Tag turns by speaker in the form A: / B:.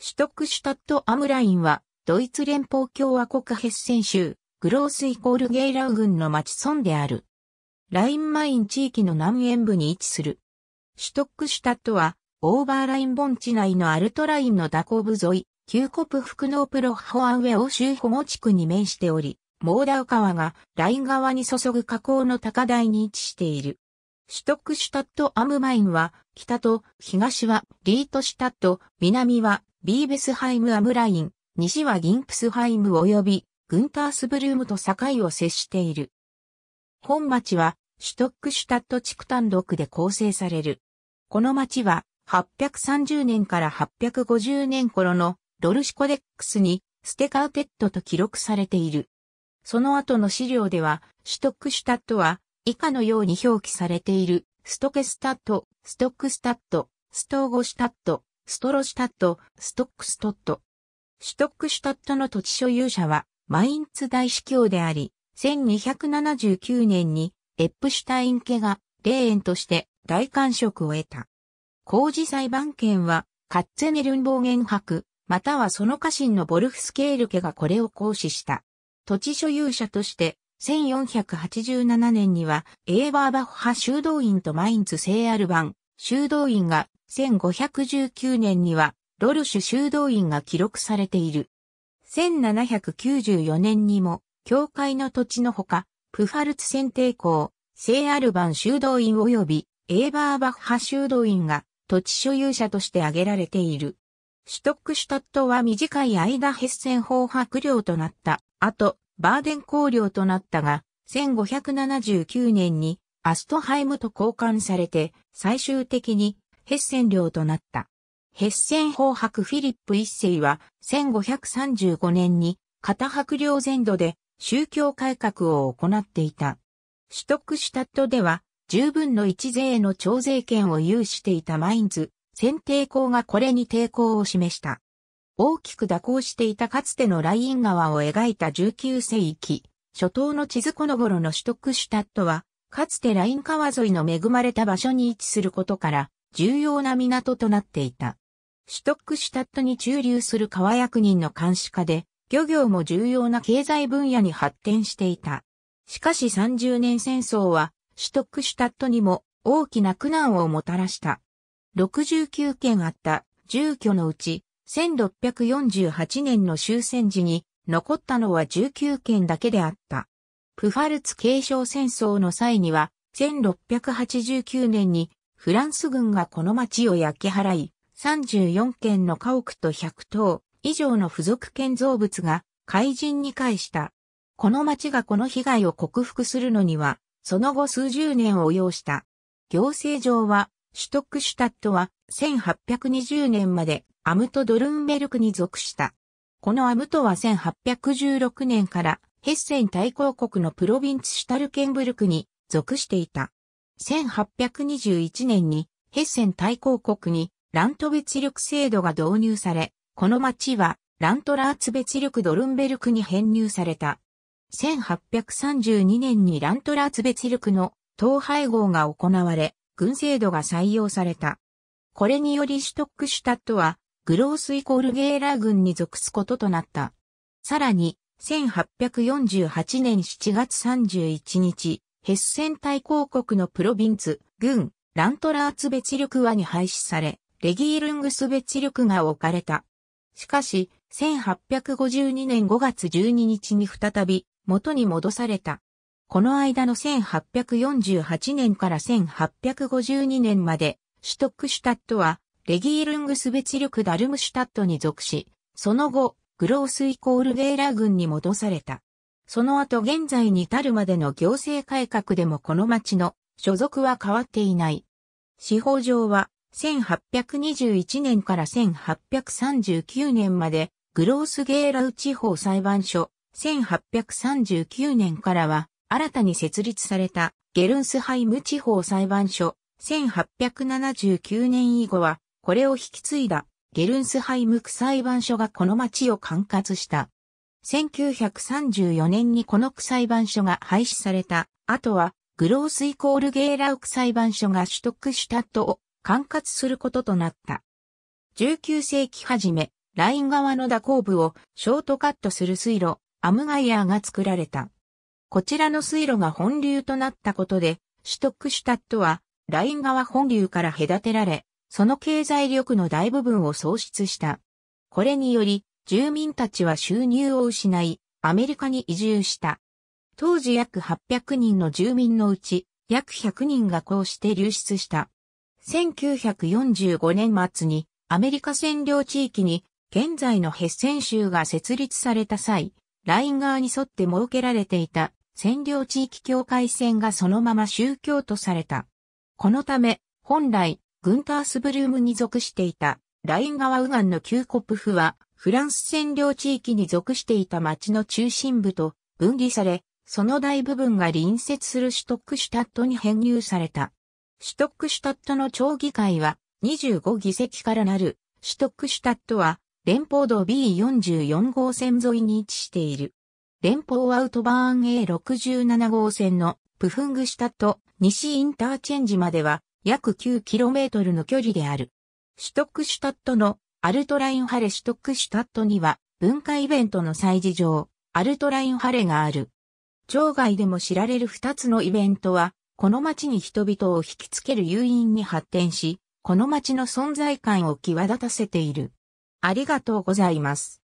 A: シュトックシュタットアムラインは、ドイツ連邦共和国ヘッセン州、グロースイコールゲイラウ郡の町村である。ラインマイン地域の南縁部に位置する。シュトックシュタットは、オーバーライン盆地内のアルトラインのダコブ沿い、キューコプフクノープロホアウェオ州保護地区に面しており、モーダウ川がライン側に注ぐ河口の高台に位置している。シュトックシュタットアムマインは、北と東はリートシュタット、南はビーベスハイムアムライン、西はギンプスハイム及びグンタースブルームと境を接している。本町はシュトックシュタット地区単独で構成される。この町は830年から850年頃のドルシコデックスにステカーテッドと記録されている。その後の資料では、シュトックシュタットは以下のように表記されている、ストケスタット、ストックスタット、ストーゴシュタット、ストロシュタット、ストックストット。シュトックシュタットの土地所有者は、マインツ大司教であり、1279年にエップシュタイン家が霊園として大官職を得た。工事裁判権はカッツェネルンボーゲン博、またはその家臣のボルフスケール家がこれを行使した。土地所有者として、1487年にはエーバーバッハ修道院とマインツ聖アルバン修道院が1519年には、ロルシュ修道院が記録されている。1794年にも、教会の土地のほか、プファルツ選定校、聖アルバン修道院及び、エーバーバッハ修道院が土地所有者として挙げられている。シュトックシュタットは短い間ヘッセン法白領となった。後、バーデン公領となったが、1579年にアストハイムと交換されて、最終的にヘッセン領となった。ヘッセン法伯フィリップ一世は1535年に片白領全土で宗教改革を行っていた。取得したトでは十分の一税の徴税権を有していたマインズ、選定校がこれに抵抗を示した。大きく蛇行していたかつてのライン川を描いた19世紀、初頭の地図この頃のシュトックシュタットは、かつてライン川沿いの恵まれた場所に位置することから、重要な港となっていた。シュトックシュタットに駐留する川役人の監視下で、漁業も重要な経済分野に発展していた。しかし30年戦争は、シュトックシュタットにも大きな苦難をもたらした。69件あった住居のうち、1648年の終戦時に残ったのは19件だけであった。プファルツ継承戦争の際には、1689年にフランス軍がこの町を焼き払い、34軒の家屋と100棟以上の付属建造物が怪人に返した。この町がこの被害を克服するのには、その後数十年を要した。行政上は、シュトックシュタットは1820年までアムト・ドルンベルクに属した。このアムトは1816年からヘッセン大公国のプロヴィンツ・シュタルケンブルクに属していた。1821年にヘッセン大公国にラント別力制度が導入され、この町はラントラーツ別力ドルンベルクに編入された。1832年にラントラーツ別力の統廃合が行われ、軍制度が採用された。これによりシュトックシュタットは、グロースイコールゲーラー軍に属すこととなった。さらに、1848年7月31日、ヘッセン大公国のプロビンツ、軍、ラントラーツベチ力はに廃止され、レギールングスベチ力が置かれた。しかし、1852年5月12日に再び元に戻された。この間の1848年から1852年まで、シュトックシュタットは、レギールングスベチ力ダルムシュタットに属し、その後、グロースイコールゲーラ軍に戻された。その後現在に至るまでの行政改革でもこの町の所属は変わっていない。司法上は1821年から1839年までグロースゲーラウ地方裁判所、1839年からは新たに設立されたゲルンスハイム地方裁判所、1879年以後はこれを引き継いだゲルンスハイム区裁判所がこの町を管轄した。1934年にこの区裁判所が廃止された。あとは、グロースイコールゲーラウ区裁判所が取得したとを管轄することとなった。19世紀初め、ライン側の蛇行部をショートカットする水路、アムガイアーが作られた。こちらの水路が本流となったことで、シュトックシュタットは、ライン川本流から隔てられ、その経済力の大部分を喪失した。これにより、住民たちは収入を失い、アメリカに移住した。当時約800人の住民のうち、約100人がこうして流出した。1945年末にアメリカ占領地域に現在のヘッセン州が設立された際、ライン側に沿って設けられていた占領地域境界線がそのまま宗教とされた。このため、本来、グンタースブルームに属していたライン川右岸の旧コプ府はフランス占領地域に属していた町の中心部と分離され、その大部分が隣接するシュトックシュタットに編入された。シュトックシュタットの町議会は25議席からなる、シュトックシュタットは連邦道 B44 号線沿いに位置している。連邦アウトバーン A67 号線のプフングシュタット西インターチェンジまでは約 9km の距離である。シュトックシュタットのアルトラインハレシュトックシュタットには文化イベントの祭事場、アルトラインハレがある。町外でも知られる二つのイベントは、この街に人々を引きつける誘引に発展し、この街の存在感を際立たせている。ありがとうございます。